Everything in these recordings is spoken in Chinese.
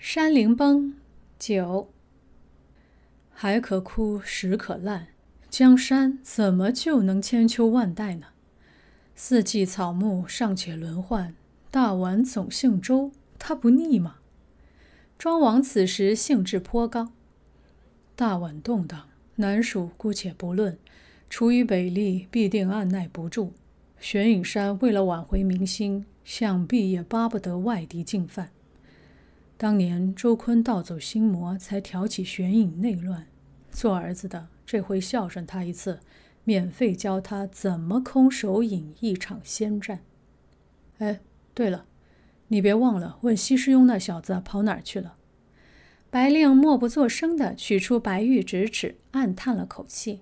山陵崩，九海可枯，石可烂，江山怎么就能千秋万代呢？四季草木尚且轮换，大碗总姓周，他不腻吗？庄王此时兴致颇高。大碗动荡，南蜀姑且不论，处于北地必定按耐不住。玄隐山为了挽回民心，想必也巴不得外敌进犯。当年周坤盗走心魔，才挑起玄影内乱。做儿子的这回孝顺他一次，免费教他怎么空手引一场仙战。哎，对了，你别忘了问西施雍那小子跑哪儿去了。白令默不作声地取出白玉直尺，暗叹了口气。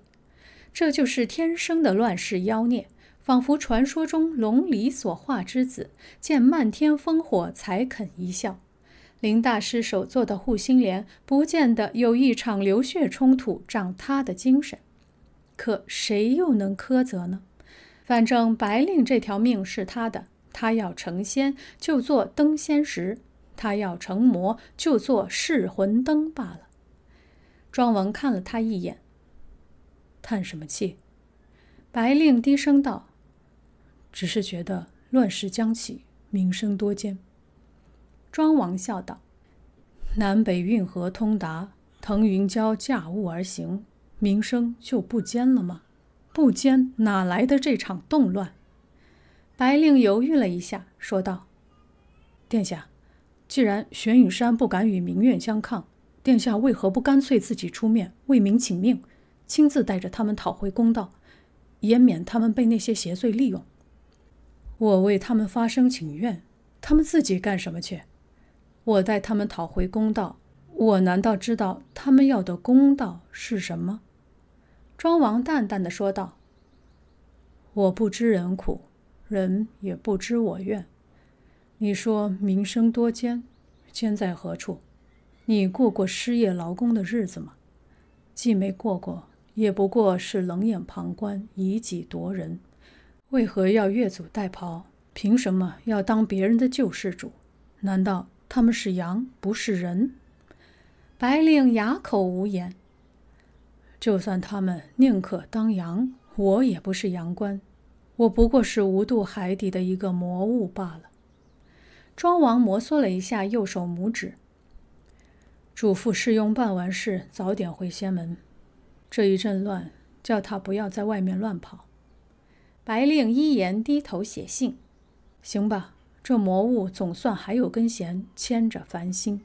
这就是天生的乱世妖孽，仿佛传说中龙离所化之子，见漫天烽火才肯一笑。林大师手做的护心莲，不见得有一场流血冲突长他的精神，可谁又能苛责呢？反正白令这条命是他的，他要成仙就做登仙石，他要成魔就做噬魂灯罢了。庄王看了他一眼，叹什么气？白令低声道：“只是觉得乱世将起，名声多艰。”庄王笑道：“南北运河通达，腾云霄驾雾而行，名声就不坚了吗？不坚，哪来的这场动乱？”白令犹豫了一下，说道：“殿下，既然玄羽山不敢与民怨相抗，殿下为何不干脆自己出面为民请命，亲自带着他们讨回公道，以免他们被那些邪祟利用？我为他们发声请愿，他们自己干什么去？”我带他们讨回公道，我难道知道他们要的公道是什么？庄王淡淡的说道：“我不知人苦，人也不知我怨。你说民生多艰，艰在何处？你过过失业劳工的日子吗？既没过过，也不过是冷眼旁观，以己夺人。为何要越俎代庖？凭什么要当别人的救世主？难道？”他们是羊，不是人。白令哑口无言。就算他们宁可当羊，我也不是羊官，我不过是无度海底的一个魔物罢了。庄王摩挲了一下右手拇指，嘱咐侍庸办完事早点回仙门。这一阵乱，叫他不要在外面乱跑。白令依言低头写信。行吧。这魔物总算还有根弦牵着，繁星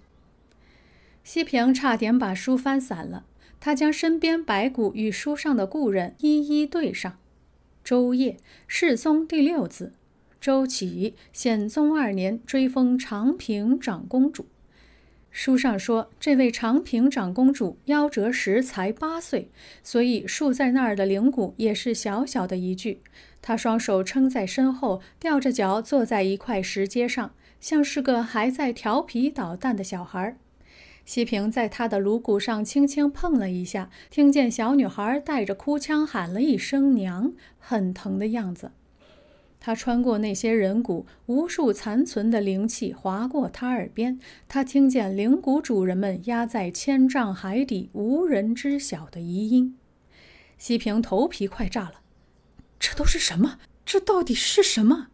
西平差点把书翻散了。他将身边白骨与书上的故人一一对上：周烨，世宗第六子；周启，显宗二年追封长平长公主。书上说，这位长平长公主夭折时才八岁，所以竖在那儿的灵骨也是小小的一具。他双手撑在身后，吊着脚坐在一块石阶上，像是个还在调皮捣蛋的小孩。西平在他的颅骨上轻轻碰了一下，听见小女孩带着哭腔喊了一声“娘”，很疼的样子。他穿过那些人骨，无数残存的灵气划过他耳边，他听见灵骨主人们压在千丈海底、无人知晓的遗音。西平头皮快炸了。这都是什么？这到底是什么？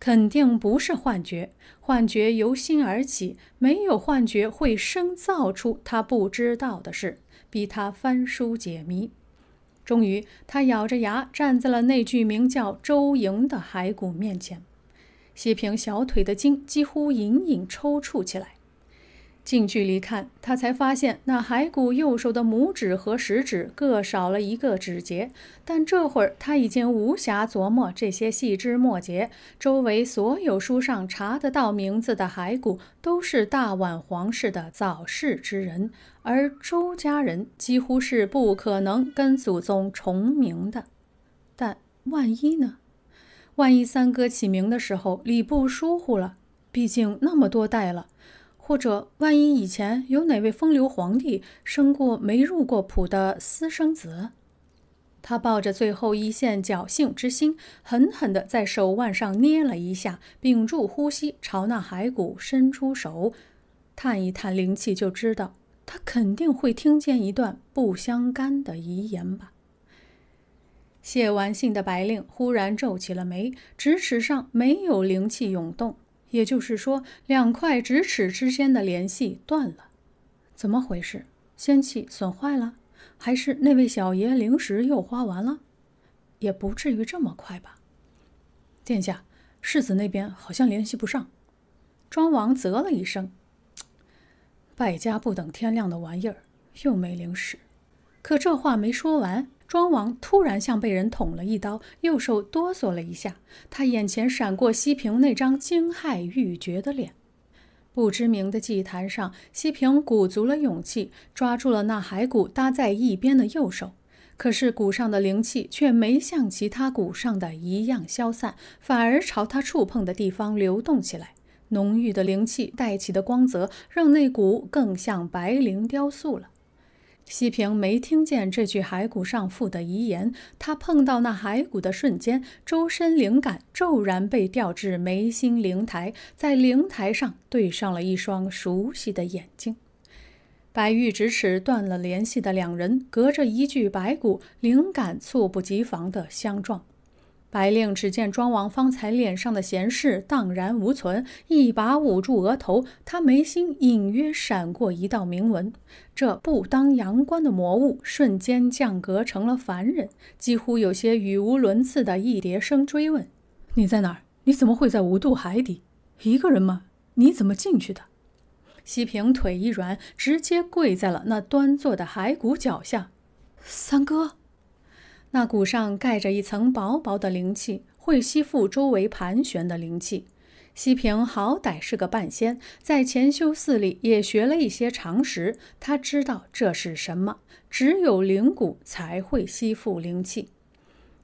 肯定不是幻觉，幻觉由心而起，没有幻觉会生造出他不知道的事，逼他翻书解谜。终于，他咬着牙站在了那具名叫周莹的骸骨面前，西平小腿的筋几乎隐隐抽搐起来。近距离看，他才发现那骸骨右手的拇指和食指各少了一个指节。但这会儿他已经无暇琢磨这些细枝末节。周围所有书上查得到名字的骸骨，都是大宛皇室的早逝之人，而周家人几乎是不可能跟祖宗重名的。但万一呢？万一三哥起名的时候礼部疏忽了？毕竟那么多代了。或者，万一以前有哪位风流皇帝生过没入过谱的私生子？他抱着最后一线侥幸之心，狠狠地在手腕上捏了一下，屏住呼吸，朝那骸骨伸出手，探一探灵气，就知道他肯定会听见一段不相干的遗言吧。写完信的白令忽然皱起了眉，直尺上没有灵气涌动。也就是说，两块直尺之间的联系断了，怎么回事？仙器损坏了，还是那位小爷灵石又花完了？也不至于这么快吧？殿下，世子那边好像联系不上。庄王啧了一声：“败家不等天亮的玩意儿，又没灵石。”可这话没说完。庄王突然像被人捅了一刀，右手哆嗦了一下。他眼前闪过西平那张惊骇欲绝的脸。不知名的祭坛上，西平鼓足了勇气，抓住了那骸骨搭在一边的右手。可是骨上的灵气却没像其他骨上的一样消散，反而朝他触碰的地方流动起来。浓郁的灵气带起的光泽，让那骨更像白灵雕塑了。西平没听见这具骸骨上附的遗言。他碰到那骸骨的瞬间，周身灵感骤然被调至眉心灵台，在灵台上对上了一双熟悉的眼睛。白玉咫尺断了联系的两人，隔着一具白骨，灵感猝不及防的相撞。白令只见庄王方才脸上的嫌事荡然无存，一把捂住额头，他眉心隐约闪过一道铭文，这不当阳关的魔物瞬间降格成了凡人，几乎有些语无伦次的一叠声追问：“你在哪儿？你怎么会在无度海底？一个人吗？你怎么进去的？”西平腿一软，直接跪在了那端坐的骸骨脚下，三哥。那骨上盖着一层薄薄的灵气，会吸附周围盘旋的灵气。西平好歹是个半仙，在前修寺里也学了一些常识，他知道这是什么，只有灵骨才会吸附灵气。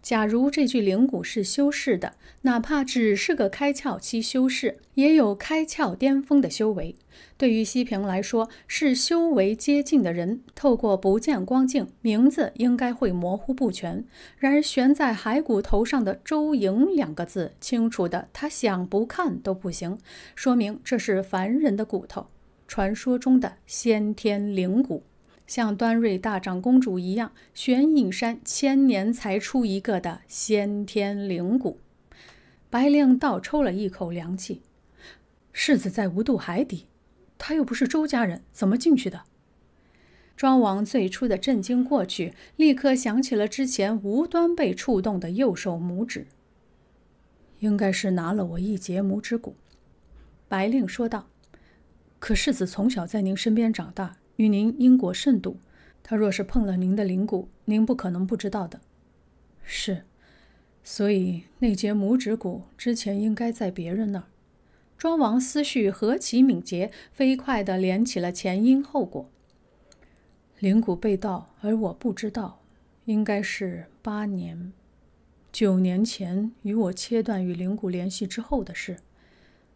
假如这具灵骨是修饰的，哪怕只是个开窍期修饰，也有开窍巅峰的修为。对于西平来说，是修为接近的人，透过不见光镜，名字应该会模糊不全。然而悬在骸骨头上的“周莹”两个字，清楚的，他想不看都不行。说明这是凡人的骨头，传说中的先天灵骨。像端瑞大长公主一样，悬影山千年才出一个的先天灵骨。白令倒抽了一口凉气。世子在无度海底，他又不是周家人，怎么进去的？庄王最初的震惊过去，立刻想起了之前无端被触动的右手拇指。应该是拿了我一截拇指骨。白令说道。可世子从小在您身边长大。与您因果甚笃，他若是碰了您的灵骨，您不可能不知道的。是，所以那截拇指骨之前应该在别人那儿。庄王思绪何其敏捷，飞快的连起了前因后果。灵骨被盗，而我不知道，应该是八年、九年前与我切断与灵骨联系之后的事。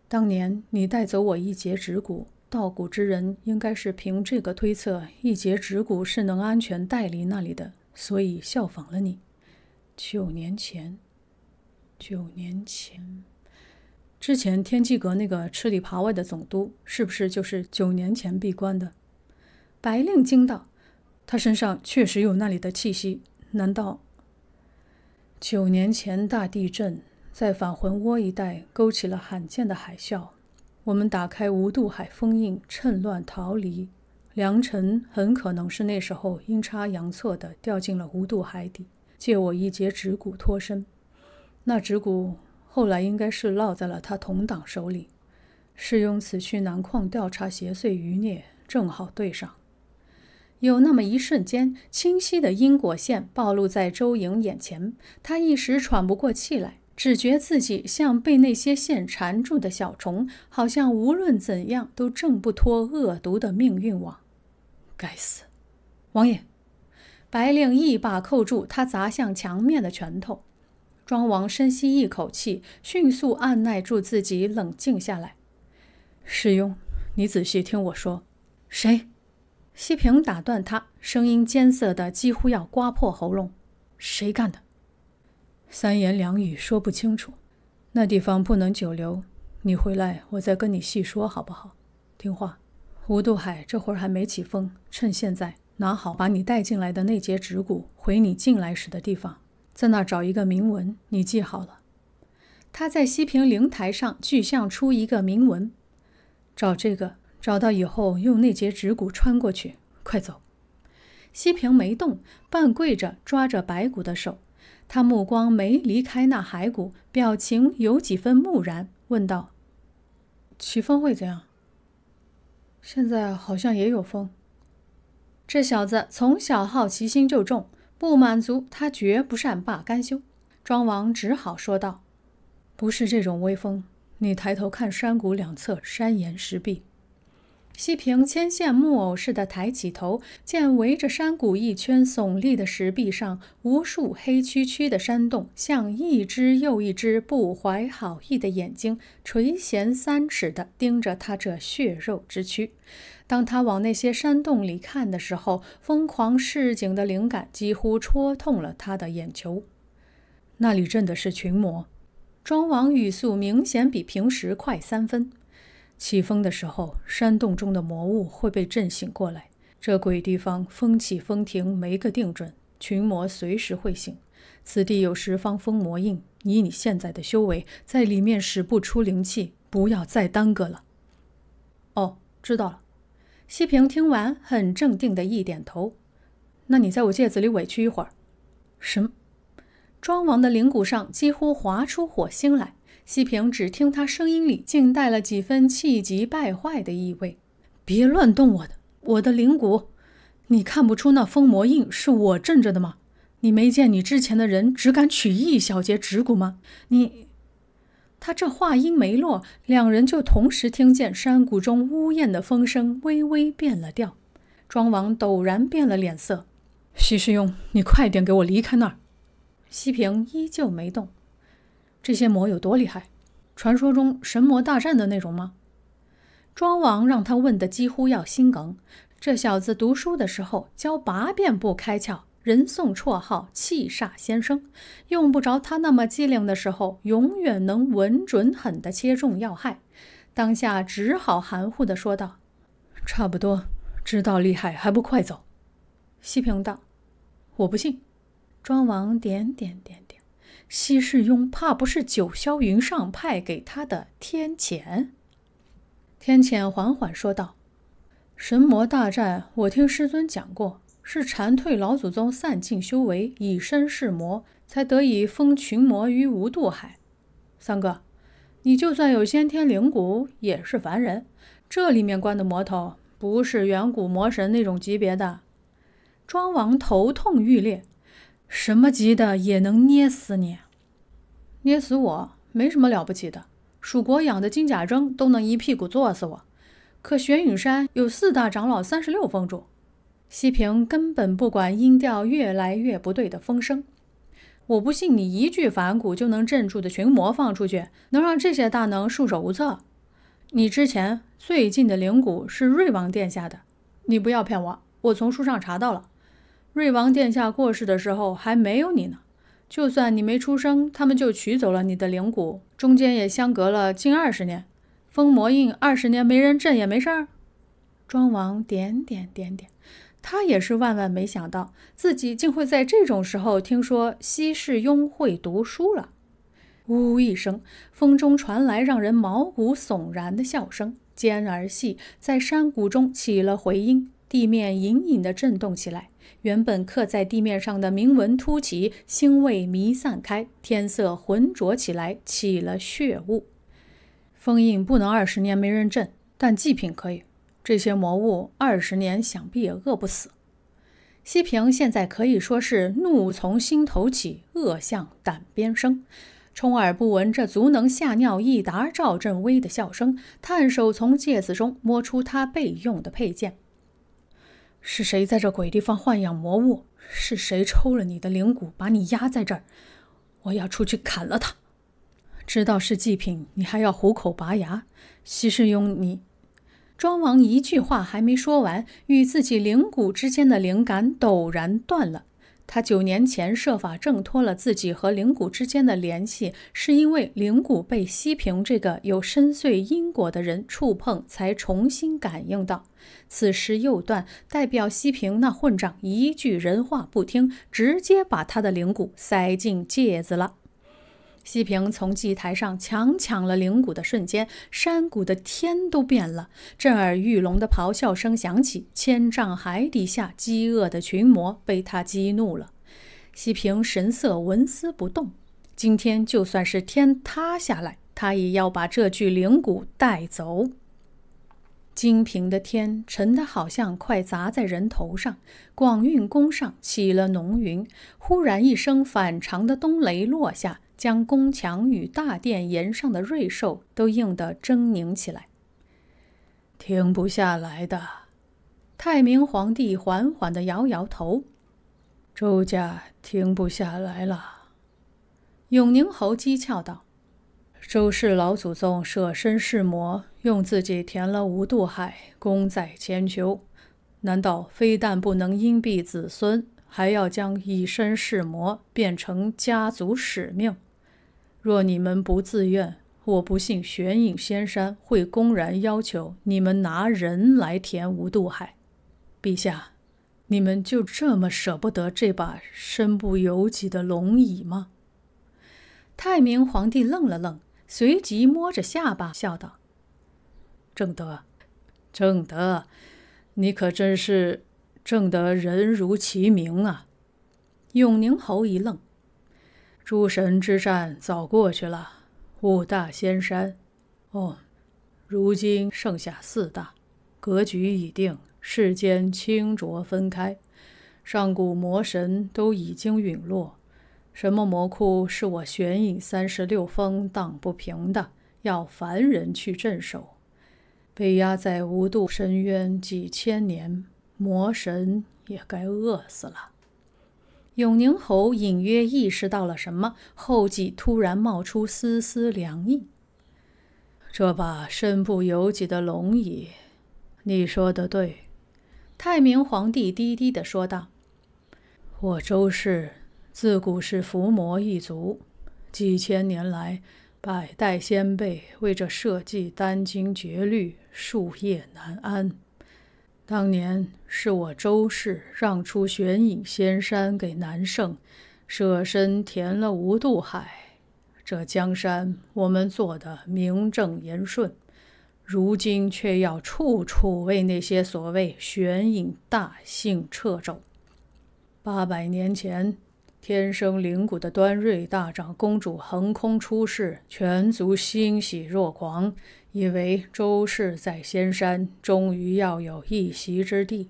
当年你带走我一截指骨。盗骨之人应该是凭这个推测，一截指骨是能安全带离那里的，所以效仿了你。九年前，九年前之前，天机阁那个吃里扒外的总督，是不是就是九年前闭关的？白令惊道：“他身上确实有那里的气息，难道……九年前大地震在返魂窝一带勾起了罕见的海啸。”我们打开无渡海封印，趁乱逃离。良辰很可能是那时候阴差阳错的掉进了无渡海底，借我一截指骨脱身。那指骨后来应该是落在了他同党手里，是用此去南矿调查邪祟余孽，正好对上。有那么一瞬间，清晰的因果线暴露在周莹眼前，她一时喘不过气来。只觉自己像被那些线缠住的小虫，好像无论怎样都挣不脱恶毒的命运网。该死！王爷，白令一把扣住他砸向墙面的拳头。庄王深吸一口气，迅速按耐住自己，冷静下来。师兄，你仔细听我说。谁？西平打断他，声音尖涩的几乎要刮破喉咙。谁干的？三言两语说不清楚，那地方不能久留。你回来，我再跟你细说，好不好？听话。吴渡海这会儿还没起风，趁现在拿好，把你带进来的那截指骨回你进来时的地方，在那找一个铭文，你记好了。他在西平灵台上具象出一个铭文，找这个，找到以后用那截指骨穿过去。快走！西平没动，半跪着抓着白骨的手。他目光没离开那骸骨，表情有几分木然，问道：“起风会怎样？现在好像也有风。”这小子从小好奇心就重，不满足他绝不善罢甘休。庄王只好说道：“不是这种微风，你抬头看山谷两侧山岩石壁。”西平牵线木偶似的抬起头，见围着山谷一圈耸立的石壁上，无数黑黢黢的山洞，像一只又一只不怀好意的眼睛，垂涎三尺的盯着他这血肉之躯。当他往那些山洞里看的时候，疯狂市井的灵感几乎戳痛了他的眼球。那里真的是群魔！庄王语速明显比平时快三分。起风的时候，山洞中的魔物会被震醒过来。这鬼地方，风起风停没个定准，群魔随时会醒。此地有十方风魔印，以你现在的修为，在里面使不出灵气。不要再耽搁了。哦，知道了。西平听完，很镇定的一点头。那你在我戒子里委屈一会儿。什么？庄王的灵骨上几乎划出火星来。西平只听他声音里竟带了几分气急败坏的意味，别乱动我的，我的灵骨！你看不出那封魔印是我镇着的吗？你没见你之前的人只敢取一小截指骨吗？你……他这话音没落，两人就同时听见山谷中呜咽的风声微微变了调。庄王陡然变了脸色：“许师兄，你快点给我离开那儿！”西平依旧没动。这些魔有多厉害？传说中神魔大战的那种吗？庄王让他问的几乎要心梗。这小子读书的时候教八遍不开窍，人送绰号“气煞先生”。用不着他那么机灵的时候，永远能稳准狠的切中要害。当下只好含糊的说道：“差不多，知道厉害还不快走？”西平道，我不信。庄王点点点点。西世庸怕不是九霄云上派给他的天谴。天谴缓缓说道：“神魔大战，我听师尊讲过，是禅退老祖宗散尽修为，以身试魔，才得以封群魔于无渡海。三哥，你就算有先天灵骨，也是凡人。这里面关的魔头，不是远古魔神那种级别的。”庄王头痛欲裂。什么级的也能捏死你？捏死我没什么了不起的。蜀国养的金甲铮都能一屁股坐死我。可玄陨山有四大长老、三十六峰主，西平根本不管音调越来越不对的风声。我不信你一句反骨就能镇住的群魔放出去，能让这些大能束手无策。你之前最近的灵骨是瑞王殿下的，你不要骗我，我从书上查到了。瑞王殿下过世的时候还没有你呢，就算你没出生，他们就取走了你的灵骨，中间也相隔了近二十年。封魔印二十年没人震也没事儿。庄王点点点点，他也是万万没想到自己竟会在这种时候听说西世雍会读书了。呜一声，风中传来让人毛骨悚然的笑声，尖而细，在山谷中起了回音，地面隐隐的震动起来。原本刻在地面上的铭文凸起，腥味弥散开，天色浑浊起来，起了血雾。封印不能二十年没人镇，但祭品可以。这些魔物二十年想必也饿不死。西平现在可以说是怒从心头起，恶向胆边生，充耳不闻这足能吓尿一沓赵振威的笑声，探手从戒子中摸出他备用的佩剑。是谁在这鬼地方豢养魔物？是谁抽了你的灵骨，把你压在这儿？我要出去砍了他！知道是祭品，你还要虎口拔牙？西世庸，你……庄王一句话还没说完，与自己灵骨之间的灵感陡然断了。他九年前设法挣脱了自己和灵骨之间的联系，是因为灵骨被西平这个有深邃因果的人触碰，才重新感应到。此时又断，代表西平那混账一句人话不听，直接把他的灵骨塞进戒指了。西平从祭台上强抢了灵骨的瞬间，山谷的天都变了，震耳欲聋的咆哮声响起，千丈海底下饥饿的群魔被他激怒了。西平神色纹丝不动，今天就算是天塌下来，他也要把这具灵骨带走。金平的天沉得好像快砸在人头上，广运宫上起了浓云，忽然一声反常的冬雷落下。将宫墙与大殿檐上的瑞兽都映得狰狞起来。停不下来的，太明皇帝缓缓地摇摇头。周家停不下来了。永宁侯讥诮道：“周氏老祖宗舍身试魔，用自己填了无渡海，功在千秋。难道非但不能荫庇子孙，还要将以身试魔变成家族使命？”若你们不自愿，我不信玄影仙山会公然要求你们拿人来填无渡海。陛下，你们就这么舍不得这把身不由己的龙椅吗？太明皇帝愣了愣，随即摸着下巴笑道：“正德，正德，你可真是正得人如其名啊。”永宁侯一愣。诸神之战早过去了，五大仙山，哦，如今剩下四大，格局已定，世间清浊分开。上古魔神都已经陨落，什么魔窟是我玄影三十六峰挡不平的，要凡人去镇守。被压在无度深渊几千年，魔神也该饿死了。永宁侯隐约意识到了什么，后脊突然冒出丝丝凉意。这把身不由己的龙椅，你说的对。”太明皇帝低低的说道，“我周氏自古是伏魔一族，几千年来，百代先辈为这社稷殚精竭虑，数夜难安。”当年是我周氏让出玄影仙山给南圣，舍身填了无渡海，这江山我们做得名正言顺。如今却要处处为那些所谓玄影大姓掣肘，八百年前。天生灵骨的端瑞大长公主横空出世，全族欣喜若狂，以为周氏在仙山终于要有一席之地。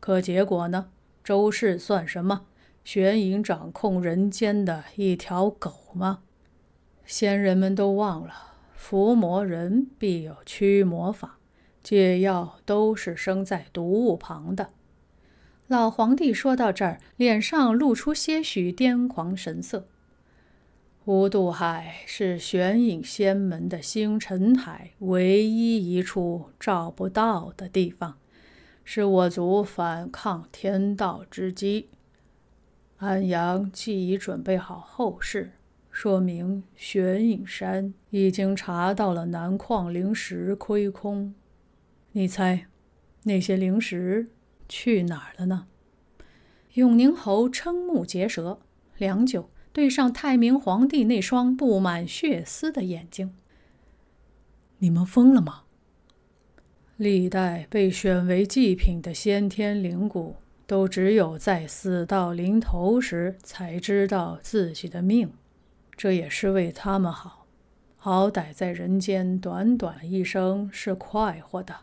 可结果呢？周氏算什么？玄影掌控人间的一条狗吗？仙人们都忘了，伏魔人必有驱魔法，解药都是生在毒物旁的。老皇帝说到这儿，脸上露出些许癫狂神色。无渡海是玄影仙门的星辰海唯一一处照不到的地方，是我族反抗天道之机。安阳既已准备好后事，说明玄影山已经查到了南矿灵石亏空。你猜，那些灵石？去哪儿了呢？永宁侯瞠目结舌，良久，对上太明皇帝那双布满血丝的眼睛：“你们疯了吗？历代被选为祭品的先天灵骨，都只有在死到临头时才知道自己的命。这也是为他们好，好歹在人间短短一生是快活的。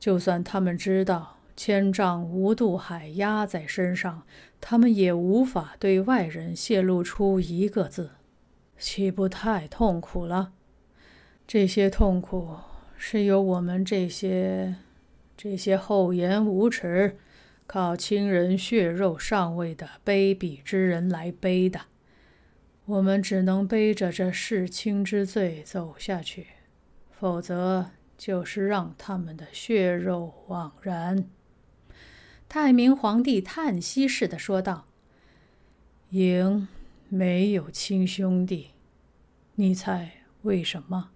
就算他们知道。”千丈无渡海压在身上，他们也无法对外人泄露出一个字，岂不太痛苦了？这些痛苦是由我们这些这些厚颜无耻、靠亲人血肉上位的卑鄙之人来背的。我们只能背着这弑亲之罪走下去，否则就是让他们的血肉枉然。太明皇帝叹息似的说道：“赢没有亲兄弟，你猜为什么？”